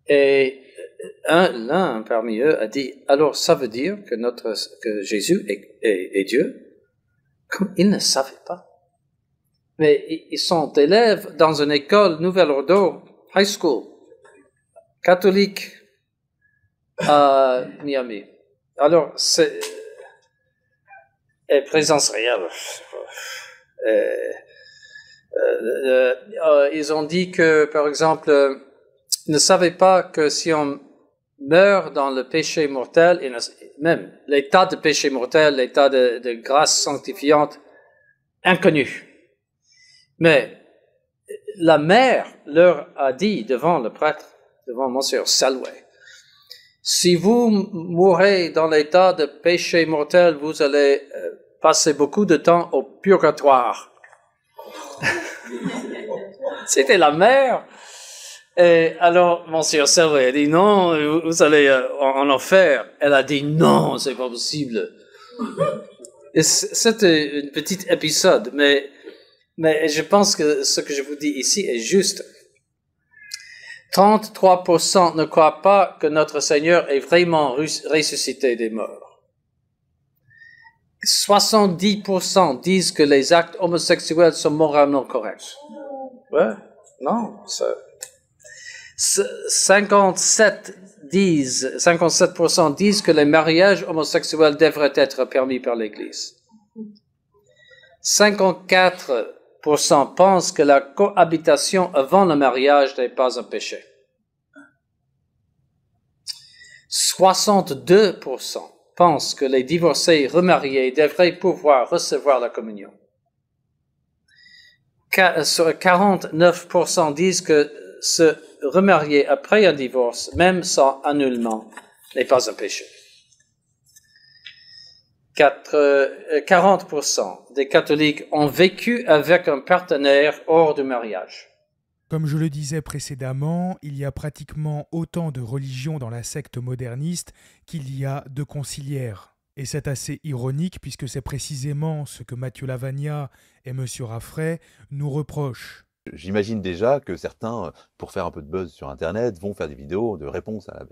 et euh, l'un parmi eux a dit, alors ça veut dire que, notre, que Jésus est, est, Dieu Comme ils ne savaient pas. Mais ils sont élèves dans une école Nouvelle-Ordo, high school, catholique à Miami. Alors, c'est présence réelle. Euh, euh, euh, ils ont dit que, par exemple, ne savaient pas que si on meurt dans le péché mortel, et même l'état de péché mortel, l'état de, de, grâce sanctifiante, inconnu. Mais la mère leur a dit devant le prêtre, devant Monsieur Salway, si vous mourrez dans l'état de péché mortel, vous allez euh, passer beaucoup de temps au purgatoire. C'était la mère et alors, Monsieur Servet a dit non, vous allez euh, en, enfer. Elle a dit non, c'est pas possible. C'était une petite épisode, mais, mais je pense que ce que je vous dis ici est juste. 33% ne croient pas que notre Seigneur est vraiment ressuscité des morts. 70% disent que les actes homosexuels sont moralement corrects. Ouais, non, ça, 57 disent, 57% disent que les mariages homosexuels devraient être permis par l'Église. 54% pensent que la cohabitation avant le mariage n'est pas un péché. 62% pensent que les divorcés remariés devraient pouvoir recevoir la communion. 49% euh, disent que ce remarier après un divorce, même sans annulement, n'est pas un péché. 40% euh, des catholiques ont vécu avec un partenaire hors de mariage. Comme je le disais précédemment, il y a pratiquement autant de religions dans la secte moderniste qu'il y a de conciliaires. Et c'est assez ironique puisque c'est précisément ce que Mathieu Lavagna et M. Raffray nous reprochent. J'imagine déjà que certains, euh, pour faire un peu de buzz sur Internet, vont faire des vidéos de réponse à la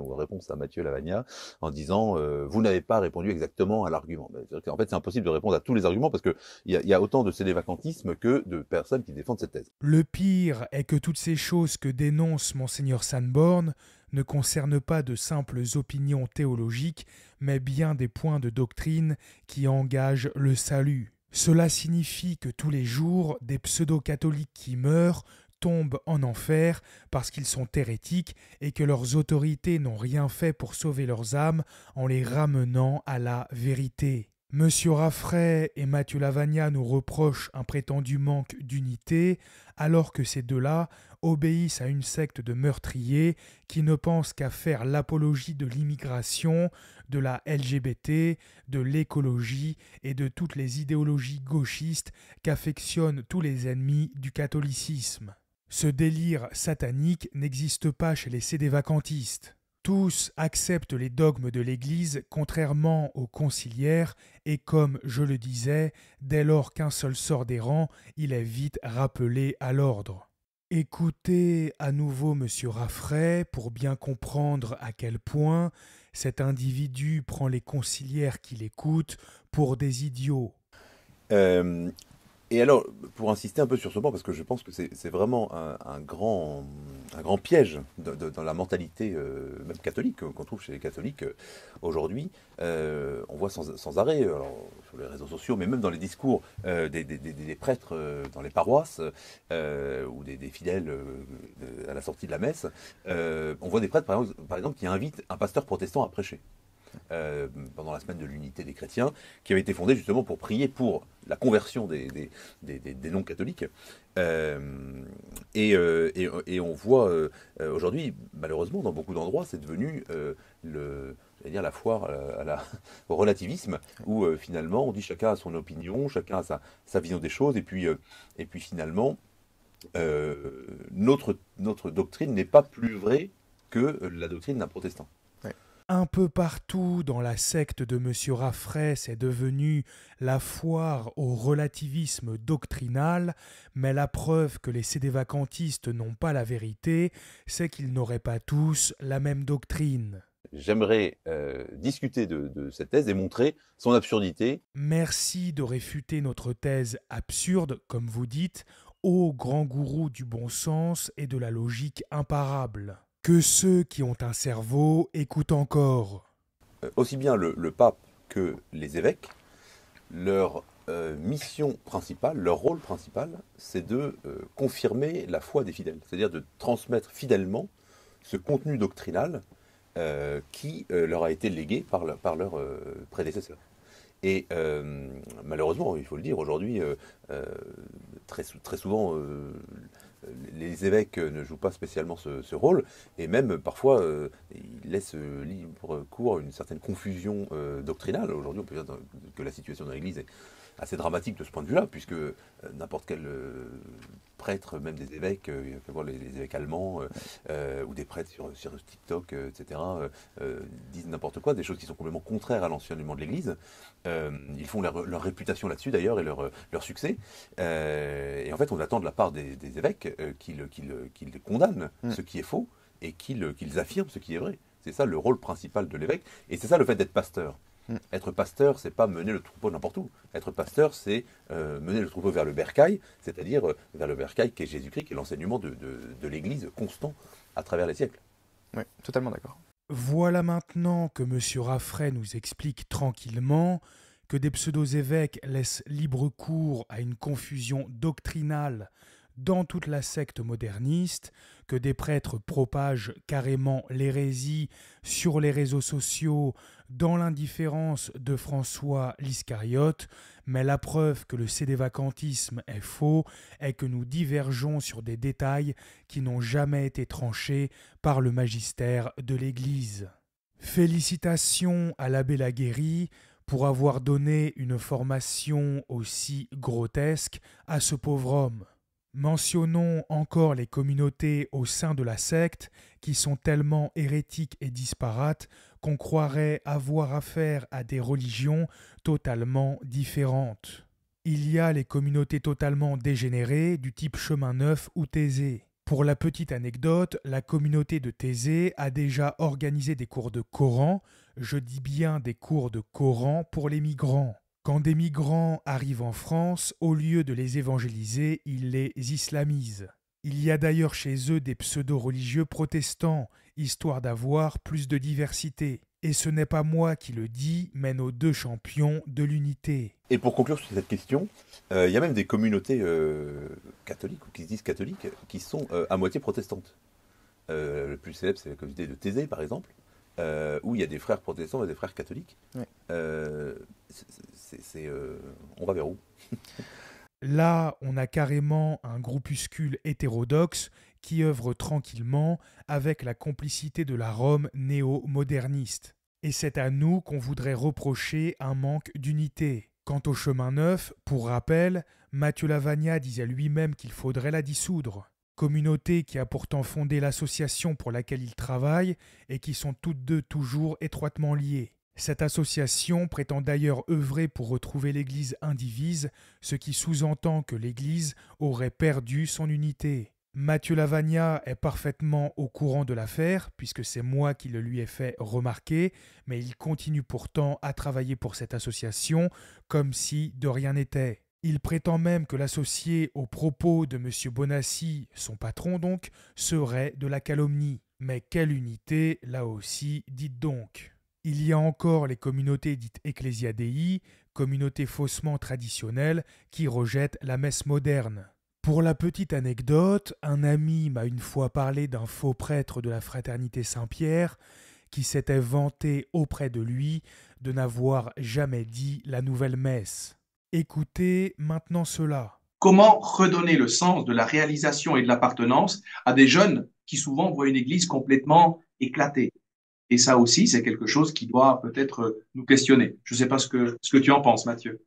ou de réponse à Mathieu Lavagna en disant euh, vous n'avez pas répondu exactement à l'argument. En fait, c'est impossible de répondre à tous les arguments parce qu'il y, a, y a autant de sédévacantisme que de personnes qui défendent cette thèse. Le pire est que toutes ces choses que dénonce Mgr Sanborn ne concernent pas de simples opinions théologiques, mais bien des points de doctrine qui engagent le salut. Cela signifie que tous les jours, des pseudo-catholiques qui meurent tombent en enfer parce qu'ils sont hérétiques et que leurs autorités n'ont rien fait pour sauver leurs âmes en les ramenant à la vérité. Monsieur Raffray et Mathieu Lavagna nous reprochent un prétendu manque d'unité, alors que ces deux-là obéissent à une secte de meurtriers qui ne pensent qu'à faire l'apologie de l'immigration, de la LGBT, de l'écologie et de toutes les idéologies gauchistes qu'affectionnent tous les ennemis du catholicisme. Ce délire satanique n'existe pas chez les cd-vacantistes. Tous acceptent les dogmes de l'Église contrairement aux conciliaires, et comme je le disais, dès lors qu'un seul sort des rangs, il est vite rappelé à l'ordre. Écoutez à nouveau M. Raffray pour bien comprendre à quel point cet individu prend les conciliaires qu'il écoute pour des idiots. Euh, et alors, pour insister un peu sur ce point, parce que je pense que c'est vraiment un, grand, un grand piège dans la mentalité euh, même catholique euh, qu'on trouve chez les catholiques euh, aujourd'hui. on voit sans, arrêt, sur les réseaux sociaux, mais même dans les discours des, prêtres dans les paroisses ou des, fidèles à la sortie de la messe, on voit des prêtres, par exemple, qui invitent un pasteur protestant à prêcher. Euh, pendant la semaine de l'unité des chrétiens, qui avait été fondée justement pour prier pour la conversion des, des, non-catholiques. Euh, euh, et, on voit aujourd'hui, malheureusement, dans beaucoup d'endroits, c'est devenu le, dire la foire à la, au relativisme, où finalement on dit chacun a son opinion, chacun a sa, sa vision des choses, et puis, et puis finalement, notre, notre doctrine n'est pas plus vraie que la doctrine d'un protestant. Un peu partout dans la secte de M. Raffray, c'est devenu la foire au relativisme doctrinal, mais la preuve que les cédévacantistes n'ont pas la vérité, c'est qu'ils n'auraient pas tous la même doctrine. J'aimerais euh, discuter de, de, cette thèse et montrer son absurdité. Merci de réfuter notre thèse absurde, comme vous dites, ô grand gourou du bon sens et de la logique imparable que ceux qui ont un cerveau écoutent encore. Euh, aussi bien le, pape que les évêques, leur euh, mission principale, leur rôle principal, c'est de euh, confirmer la foi des fidèles, c'est-à-dire de transmettre fidèlement ce contenu doctrinal qui leur a été légué par, leur, prédécesseur. Et malheureusement, il faut le dire, aujourd'hui, très, très, souvent, euh, les évêques euh, ne jouent pas spécialement ce, rôle, et même euh, parfois ils laissent libre cours à une certaine confusion doctrinale. Aujourd'hui, on peut dire que la situation dans l'Église est assez dramatique de ce point de vue-là, puisque euh, n'importe quel euh, prêtre, même des évêques, euh, voir les, les, évêques allemands ou des prêtres sur, sur TikTok, etc., disent n'importe quoi, des choses qui sont complètement contraires à l'enseignement de l'Église. ils font leur, réputation là-dessus d'ailleurs et leur, leur succès. et en fait, on attend de la part des, évêques qu'ils qu'ils qu'ils condamnent hmm. ce qui est faux et qu'ils qu'ils affirment ce qui est vrai. C'est ça le rôle principal de l'évêque. Et c'est ça le fait d'être pasteur. Mm. Être pasteur, c'est pas mener le troupeau n'importe où. Être pasteur, c'est euh, mener le troupeau vers le bercail, c'est-à-dire euh, vers le bercail qui est Jésus-Christ, qui est l'enseignement de, de, de l'Église constant à travers les siècles. Oui, totalement d'accord. Voilà maintenant que M. Raffray nous explique tranquillement que des pseudo-évêques laissent libre cours à une confusion doctrinale dans toute la secte moderniste, que des prêtres propagent carrément l'hérésie sur les réseaux sociaux dans l'indifférence de François l'Iscariote, mais la preuve que le cédévacantisme est faux est que nous divergeons sur des détails qui n'ont jamais été tranchés par le magistère de l'Église. Félicitations à l'abbé Laguéry pour avoir donné une formation aussi grotesque à ce pauvre homme. Mentionnons encore les communautés au sein de la secte qui sont tellement hérétiques et disparates qu'on croirait avoir affaire à des religions totalement différentes. Il y a les communautés totalement dégénérées du type chemin neuf ou Thésée. Pour la petite anecdote, la communauté de Thésée a déjà organisé des cours de Coran, je dis bien des cours de Coran pour les migrants. Quand des migrants arrivent en France, au lieu de les évangéliser, ils les islamisent. Il y a d'ailleurs chez eux des pseudo-religieux protestants, histoire d'avoir plus de diversité. Et ce n'est pas moi qui le dis, mais nos deux champions de l'unité. Et pour conclure sur cette question, euh, il y a même des communautés euh, catholiques, ou qui se disent catholiques, qui sont euh, à moitié protestantes. le plus célèbre, c'est la communauté de Thésée, par exemple, où il y a des frères protestants et des frères catholiques. Ouais c'est, euh, on va vers où Là, on a carrément un groupuscule hétérodoxe qui œuvre tranquillement avec la complicité de la Rome néo-moderniste. Et c'est à nous qu'on voudrait reprocher un manque d'unité. Quant au chemin neuf, pour rappel, Mathieu Lavagna disait lui-même qu'il faudrait la dissoudre. Communauté qui a pourtant fondé l'association pour laquelle il travaille et qui sont toutes deux toujours étroitement liées. Cette association prétend d'ailleurs œuvrer pour retrouver l'Église indivise, ce qui sous-entend que l'Église aurait perdu son unité. Mathieu Lavagna est parfaitement au courant de l'affaire, puisque c'est moi qui le lui ai fait remarquer, mais il continue pourtant à travailler pour cette association comme si de rien n'était. Il prétend même que l'associer aux propos de M. Bonassi, son patron donc, serait de la calomnie. Mais quelle unité, là aussi, dites donc. Il y a encore les communautés dites ecclésiadei, communautés faussement traditionnelles, qui rejettent la messe moderne. Pour la petite anecdote, un ami m'a une fois parlé d'un faux prêtre de la fraternité Saint-Pierre qui s'était vanté auprès de lui de n'avoir jamais dit la nouvelle messe. Écoutez maintenant cela. Comment redonner le sens de la réalisation et de l'appartenance à des jeunes qui souvent voient une église complètement éclatée et ça aussi, c'est quelque chose qui doit peut-être euh, nous questionner. Je ne sais pas ce que, ce que tu en penses, Mathieu.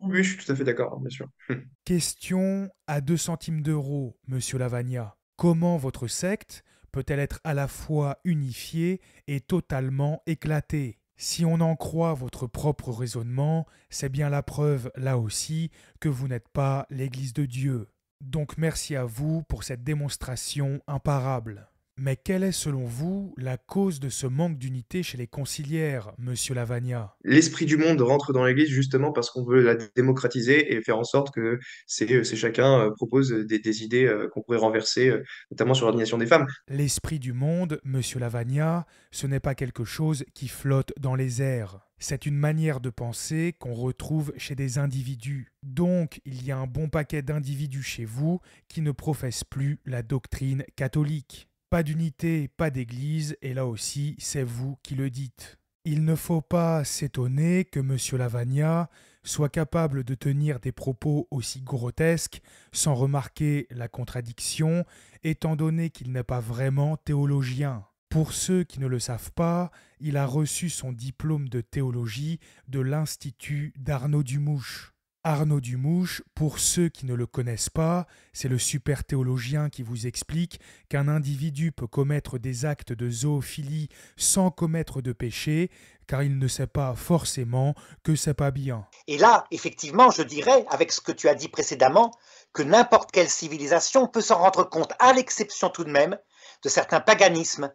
Oui, je suis tout à fait d'accord, bien sûr. Hum. Question à 2 centimes d'euros, monsieur Lavagna. Comment votre secte peut-elle être à la fois unifiée et totalement éclatée Si on en croit votre propre raisonnement, c'est bien la preuve, là aussi, que vous n'êtes pas l'Église de Dieu. Donc merci à vous pour cette démonstration imparable. Mais quelle est, selon vous, la cause de ce manque d'unité chez les conciliaires, monsieur Lavagna L'esprit du monde rentre dans l'Église justement parce qu'on veut la démocratiser et faire en sorte que c'est euh, chacun euh, propose des, des idées euh, qu'on pourrait renverser, notamment sur l'ordination des femmes. L'esprit du monde, monsieur Lavagna, ce n'est pas quelque chose qui flotte dans les airs. C'est une manière de penser qu'on retrouve chez des individus. Donc, il y a un bon paquet d'individus chez vous qui ne professent plus la doctrine catholique. Pas d'unité, pas d'église, et là aussi, c'est vous qui le dites. Il ne faut pas s'étonner que M. Lavagna soit capable de tenir des propos aussi grotesques sans remarquer la contradiction, étant donné qu'il n'est pas vraiment théologien. Pour ceux qui ne le savent pas, il a reçu son diplôme de théologie de l'Institut d'Arnaud Dumouche. Arnaud Dumouche, pour ceux qui ne le connaissent pas, c'est le super théologien qui vous explique qu'un individu peut commettre des actes de zoophilie sans commettre de péché, car il ne sait pas forcément que c'est pas bien. Et là, effectivement, je dirais, avec ce que tu as dit précédemment, que n'importe quelle civilisation peut s'en rendre compte, à l'exception tout de même de certains paganismes,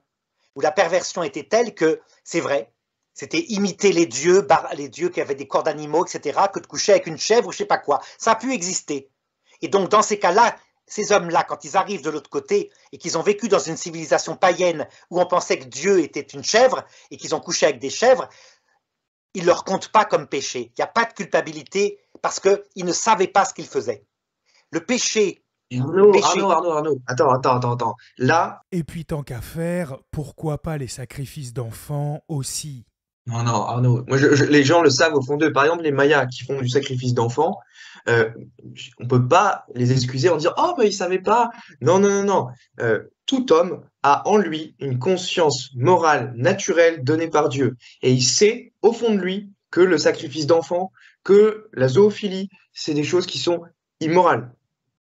où la perversion était telle que, c'est vrai, c'était imiter les dieux, les dieux qui avaient des corps d'animaux, etc., que de coucher avec une chèvre ou je sais pas quoi. Ça a pu exister. Et donc, dans ces cas-là, ces hommes-là, quand ils arrivent de l'autre côté et qu'ils ont vécu dans une civilisation païenne où on pensait que Dieu était une chèvre et qu'ils ont couché avec des chèvres, ils ne leur comptent pas comme péché. Il n'y a pas de culpabilité parce qu'ils ne savaient pas ce qu'ils faisaient. Le péché. Arnaud, Arnaud, Attends, attends, attends, attends. Là. Et puis tant qu'à faire, pourquoi pas les sacrifices d'enfants aussi non, non, Arnaud. les gens le savent au fond d'eux. Par exemple, les Mayas qui font du sacrifice d'enfants, euh, on ne peut pas les excuser en disant Oh, mais ils ne savaient pas. Non, non, non, non. Euh, tout homme a en lui une conscience morale naturelle donnée par Dieu. Et il sait au fond de lui que le sacrifice d'enfants, que la zoophilie, c'est des choses qui sont immorales.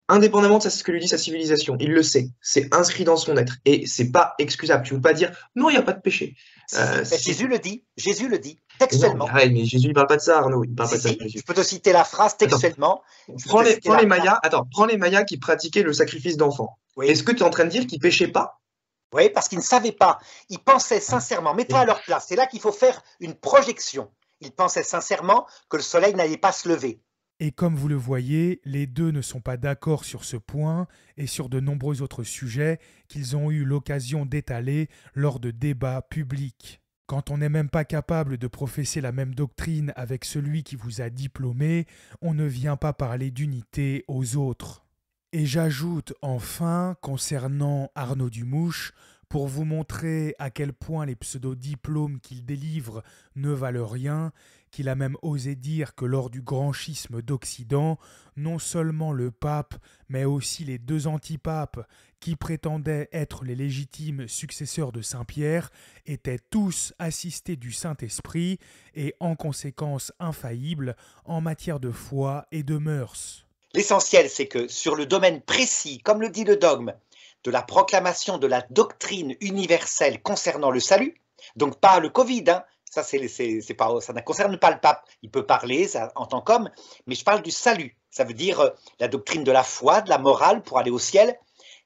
Indépendamment de ce que lui dit sa civilisation, il le sait, c'est inscrit dans son être et c'est pas excusable. Tu ne peux pas dire non, il n'y a pas de péché. Euh, ben, Jésus le dit, Jésus le dit, textuellement. Mais, Jésus ne parle pas de ça, Arnaud. Je peux te citer la phrase textuellement. Prends les, Mayas, qui pratiquaient le sacrifice d'enfants. Est-ce que tu es en train de dire qu'ils péchaient pas Oui, parce qu'ils ne savaient pas. Ils pensaient sincèrement, mets-toi à leur place. C'est là qu'il faut faire une projection. Ils pensaient sincèrement que le soleil n'allait pas se lever. Et comme vous le voyez, les deux ne sont pas d'accord sur ce point et sur de nombreux autres sujets qu'ils ont eu l'occasion d'étaler lors de débats publics. Quand on n'est même pas capable de professer la même doctrine avec celui qui vous a diplômé, on ne vient pas parler d'unité aux autres. Et j'ajoute enfin, concernant Arnaud Dumouche, pour vous montrer à quel point les pseudo-diplômes qu'il délivre ne valent rien, qu'il a même osé dire que lors du grand schisme d'Occident, non seulement le pape, mais aussi les deux antipapes, qui prétendaient être les légitimes successeurs de Saint Pierre, étaient tous assistés du Saint-Esprit et en conséquence infaillibles en matière de foi et de mœurs. L'essentiel, c'est que sur le domaine précis, comme le dit le dogme, de la proclamation de la doctrine universelle concernant le salut, donc pas le Covid, hein, ça, ça ne concerne pas le pape. Il peut parler ça, en tant qu'homme, mais je parle du salut. Ça veut dire euh, la doctrine de la foi, de la morale pour aller au ciel.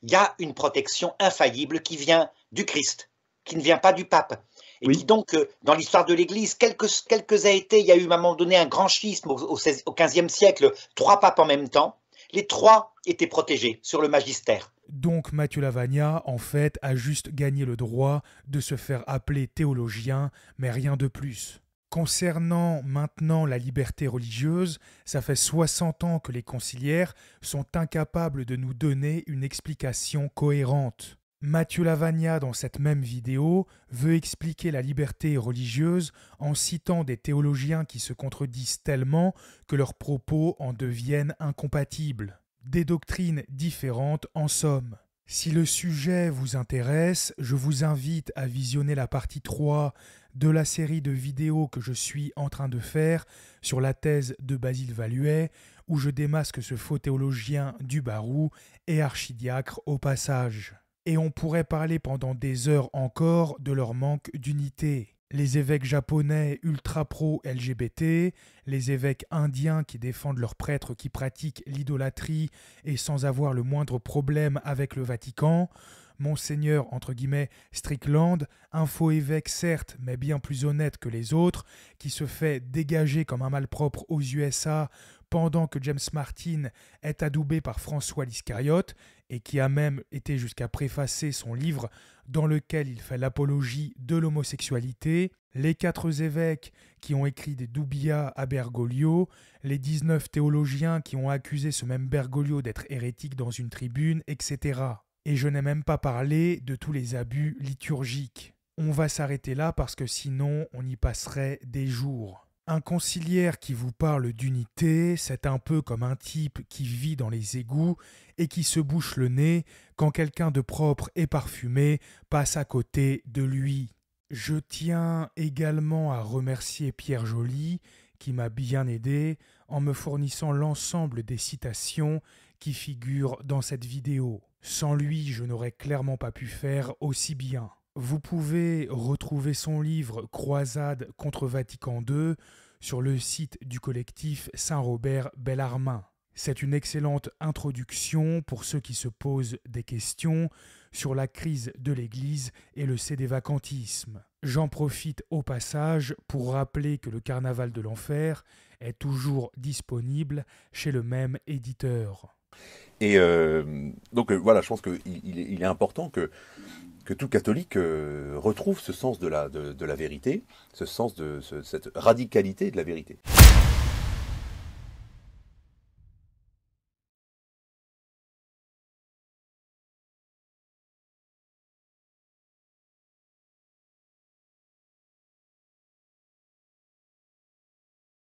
Il y a une protection infaillible qui vient du Christ, qui ne vient pas du pape. Et oui. qui donc, euh, dans l'histoire de l'Église, quelques, quelques a été, il y a eu à un moment donné un grand schisme au, 15e siècle, trois papes en même temps. Les trois étaient protégés sur le magistère. Donc Mathieu Lavagna, en fait, a juste gagné le droit de se faire appeler théologien, mais rien de plus. Concernant maintenant la liberté religieuse, ça fait 60 ans que les conciliaires sont incapables de nous donner une explication cohérente. Mathieu Lavagna, dans cette même vidéo, veut expliquer la liberté religieuse en citant des théologiens qui se contredisent tellement que leurs propos en deviennent incompatibles des doctrines différentes en somme. Si le sujet vous intéresse, je vous invite à visionner la partie 3 de la série de vidéos que je suis en train de faire sur la thèse de Basile Valuet, où je démasque ce faux théologien du Barou et archidiacre au passage. Et on pourrait parler pendant des heures encore de leur manque d'unité les évêques japonais ultra-pro LGBT, les évêques indiens qui défendent leurs prêtres qui pratiquent l'idolâtrie et sans avoir le moindre problème avec le Vatican, Monseigneur entre guillemets Strickland, évêque certes, mais bien plus honnête que les autres, qui se fait dégager comme un malpropre aux USA pendant que James Martin est adoubé par François l'Iscariote, et qui a même été jusqu'à préfacer son livre dans lequel il fait l'apologie de l'homosexualité, les quatre évêques qui ont écrit des doubias à Bergoglio, les 19 théologiens qui ont accusé ce même Bergoglio d'être hérétique dans une tribune, etc. Et je n'ai même pas parlé de tous les abus liturgiques. On va s'arrêter là parce que sinon on y passerait des jours. Un conciliaire qui vous parle d'unité, c'est un peu comme un type qui vit dans les égouts et qui se bouche le nez quand quelqu'un de propre et parfumé passe à côté de lui. Je tiens également à remercier Pierre Joly qui m'a bien aidé en me fournissant l'ensemble des citations qui figurent dans cette vidéo. Sans lui, je n'aurais clairement pas pu faire aussi bien. Vous pouvez retrouver son livre Croisade contre Vatican II sur le site du collectif Saint-Robert-Bellarmin. C'est une excellente introduction pour ceux qui se posent des questions sur la crise de l'Église et le cédé-vacantisme. J'en profite au passage pour rappeler que le Carnaval de l'Enfer est toujours disponible chez le même éditeur. Et euh, donc euh, voilà, je pense qu'il est important que, tout catholique euh, retrouve ce sens de la, vérité, ce sens de cette radicalité de la vérité.